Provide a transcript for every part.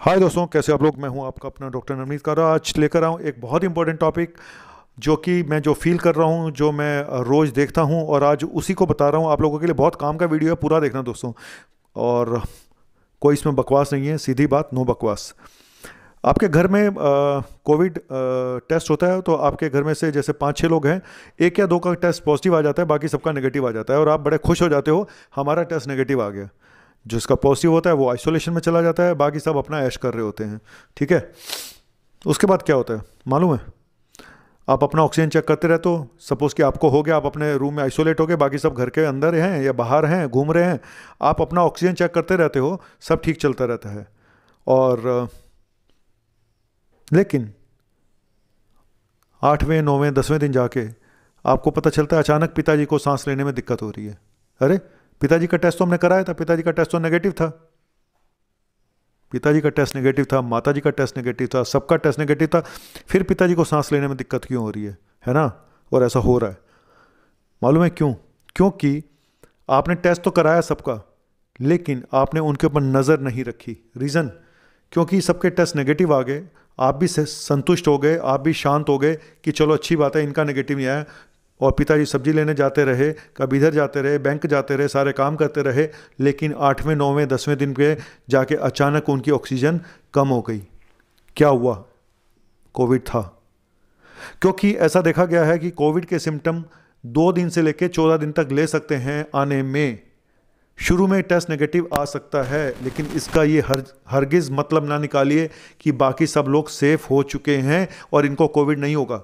हाय दोस्तों कैसे आप लोग मैं हूं आपका अपना डॉक्टर नवनीत कारा आज लेकर हूं एक बहुत इंपॉर्टेंट टॉपिक जो कि मैं जो फील कर रहा हूं जो मैं रोज़ देखता हूं और आज उसी को बता रहा हूं आप लोगों के लिए बहुत काम का वीडियो है पूरा देखना दोस्तों और कोई इसमें बकवास नहीं है सीधी बात नो बकवास आपके घर में कोविड टेस्ट होता है तो आपके घर में से जैसे पाँच छः लोग हैं एक या दो का टेस्ट पॉजिटिव आ जाता है बाकी सबका नेगेटिव आ जाता है और आप बड़े खुश हो जाते हो हमारा टेस्ट नेगेटिव आ गया जिसका पॉजिटिव होता है वो आइसोलेशन में चला जाता है बाकी सब अपना ऐश कर रहे होते हैं ठीक है उसके बाद क्या होता है मालूम है आप अपना ऑक्सीजन चेक करते रहते हो सपोज़ कि आपको हो गया आप अपने रूम में आइसोलेट हो गए बाकी सब घर के अंदर हैं या बाहर हैं घूम रहे हैं आप अपना ऑक्सीजन चेक करते रहते हो सब ठीक चलता रहता है और लेकिन आठवें नौवें दसवें दिन जाके आपको पता चलता है अचानक पिताजी को सांस लेने में दिक्कत हो रही है अरे पिताजी का टेस्ट तो हमने कराया था पिताजी का टेस्ट तो नेगेटिव था पिताजी का टेस्ट नेगेटिव था माताजी का टेस्ट नेगेटिव था सबका टेस्ट नेगेटिव था फिर पिताजी को सांस लेने में दिक्कत क्यों हो रही है है ना और ऐसा हो रहा है मालूम है क्यों क्योंकि आपने टेस्ट तो कराया सबका लेकिन आपने उनके ऊपर नज़र नहीं रखी रीज़न क्योंकि सबके टेस्ट नेगेटिव आ गए आप भी संतुष्ट हो गए आप भी शांत हो गए कि चलो अच्छी बात है इनका नेगेटिव नहीं आया और पिताजी सब्जी लेने जाते रहे कभी इधर जाते रहे बैंक जाते रहे सारे काम करते रहे लेकिन आठवें नौवें दसवें दिन पे जाके अचानक उनकी ऑक्सीजन कम हो गई क्या हुआ कोविड था क्योंकि ऐसा देखा गया है कि कोविड के सिम्टम दो दिन से लेकर चौदह दिन तक ले सकते हैं आने में शुरू में टेस्ट नेगेटिव आ सकता है लेकिन इसका ये हर हरगिज़ मतलब ना निकालिए कि बाकी सब लोग सेफ़ हो चुके हैं और इनको कोविड नहीं होगा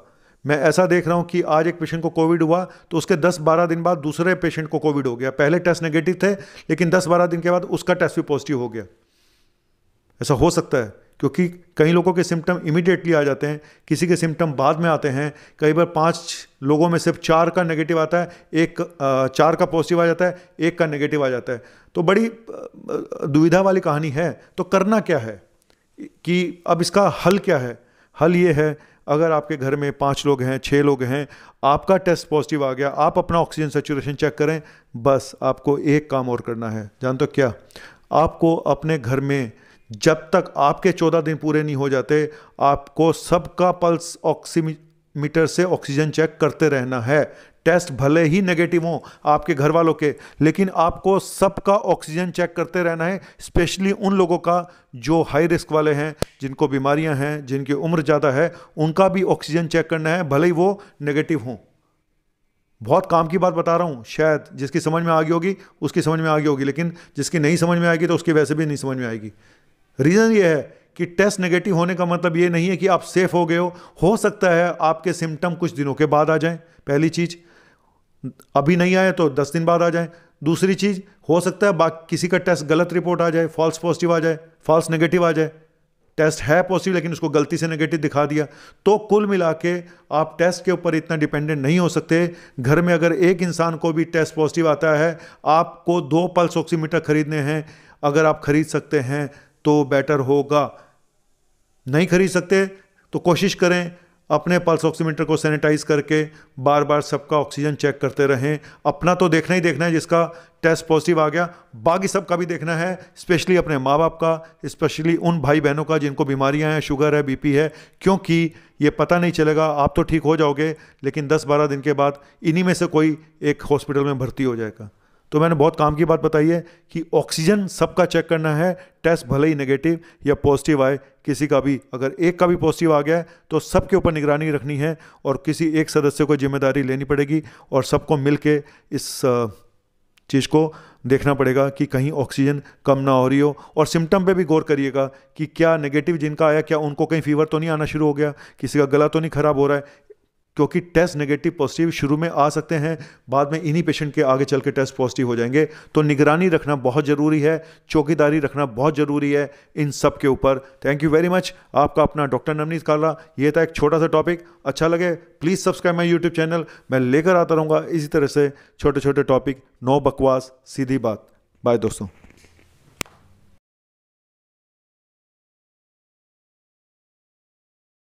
मैं ऐसा देख रहा हूँ कि आज एक पेशेंट को कोविड हुआ तो उसके 10-12 दिन बाद दूसरे पेशेंट को कोविड हो गया पहले टेस्ट नेगेटिव थे लेकिन 10-12 दिन के बाद उसका टेस्ट भी पॉजिटिव हो गया ऐसा हो सकता है क्योंकि कई लोगों के सिम्टम इमीडिएटली आ जाते हैं किसी के सिम्टम बाद में आते हैं कई बार पाँच लोगों में सिर्फ चार का नेगेटिव आता है एक चार का पॉजिटिव आ जाता है एक का नेगेटिव आ जाता है तो बड़ी दुविधा वाली कहानी है तो करना क्या है कि अब इसका हल क्या है हल ये है अगर आपके घर में पाँच लोग हैं छः लोग हैं आपका टेस्ट पॉजिटिव आ गया आप अपना ऑक्सीजन सेचुरेशन चेक करें बस आपको एक काम और करना है जानते तो क्या आपको अपने घर में जब तक आपके चौदह दिन पूरे नहीं हो जाते आपको सबका पल्स ऑक्सीमी मीटर से ऑक्सीजन चेक करते रहना है टेस्ट भले ही नेगेटिव हो आपके घर वालों के लेकिन आपको सबका ऑक्सीजन चेक करते रहना है स्पेशली उन लोगों का जो हाई रिस्क वाले हैं जिनको बीमारियां हैं जिनकी उम्र ज़्यादा है उनका भी ऑक्सीजन चेक करना है भले ही वो नेगेटिव हों बहुत काम की बात बता रहा हूँ शायद जिसकी समझ में आ गई होगी उसकी समझ में आ गई होगी लेकिन जिसकी नहीं समझ में आएगी तो उसकी वैसे भी नहीं समझ में आएगी रीज़न ये है कि टेस्ट नेगेटिव होने का मतलब ये नहीं है कि आप सेफ हो गए हो हो सकता है आपके सिम्टम कुछ दिनों के बाद आ जाएं पहली चीज़ अभी नहीं आए तो दस दिन बाद आ जाए दूसरी चीज़ हो सकता है बाकी किसी का टेस्ट गलत रिपोर्ट आ जाए फॉल्स पॉजिटिव आ जाए फॉल्स नेगेटिव आ जाए टेस्ट है पॉजिटिव लेकिन उसको गलती से नेगेटिव दिखा दिया तो कुल मिला के आप टेस्ट के ऊपर इतना डिपेंडेंट नहीं हो सकते घर में अगर एक इंसान को भी टेस्ट पॉजिटिव आता है आपको दो पल्स ऑक्सीमीटर खरीदने हैं अगर आप खरीद सकते हैं तो बेटर होगा नहीं खरीद सकते तो कोशिश करें अपने पल्स ऑक्सीमीटर को सैनिटाइज करके बार बार सबका ऑक्सीजन चेक करते रहें अपना तो देखना ही देखना है जिसका टेस्ट पॉजिटिव आ गया बाकी सबका भी देखना है स्पेशली अपने माँ बाप का स्पेशली उन भाई बहनों का जिनको बीमारियाँ हैं शुगर है बीपी है क्योंकि ये पता नहीं चलेगा आप तो ठीक हो जाओगे लेकिन 10-12 दिन के बाद इन्हीं में से कोई एक हॉस्पिटल में भर्ती हो जाएगा तो मैंने बहुत काम की बात बताई है कि ऑक्सीजन सबका चेक करना है टेस्ट भले ही नेगेटिव या पॉजिटिव आए किसी का भी अगर एक का भी पॉजिटिव आ गया है तो सबके ऊपर निगरानी रखनी है और किसी एक सदस्य को जिम्मेदारी लेनी पड़ेगी और सबको मिल के इस चीज़ को देखना पड़ेगा कि कहीं ऑक्सीजन कम ना हो रही हो और सिम्टम पे भी गौर करिएगा कि क्या नेगेटिव जिनका आया क्या उनको कहीं फीवर तो नहीं आना शुरू हो गया किसी का गला तो नहीं ख़राब हो रहा है क्योंकि टेस्ट नेगेटिव पॉजिटिव शुरू में आ सकते हैं बाद में इन्हीं पेशेंट के आगे चल के टेस्ट पॉजिटिव हो जाएंगे तो निगरानी रखना बहुत ज़रूरी है चौकीदारी रखना बहुत ज़रूरी है इन सब के ऊपर थैंक यू वेरी मच आपका अपना डॉक्टर नवनीत काला ये था एक छोटा सा टॉपिक अच्छा लगे please subscribe my YouTube channel मैं लेकर आता रहूँगा इसी तरह से छोटे छोटे टॉपिक नो बकवास सीधी बात बाय दोस्तों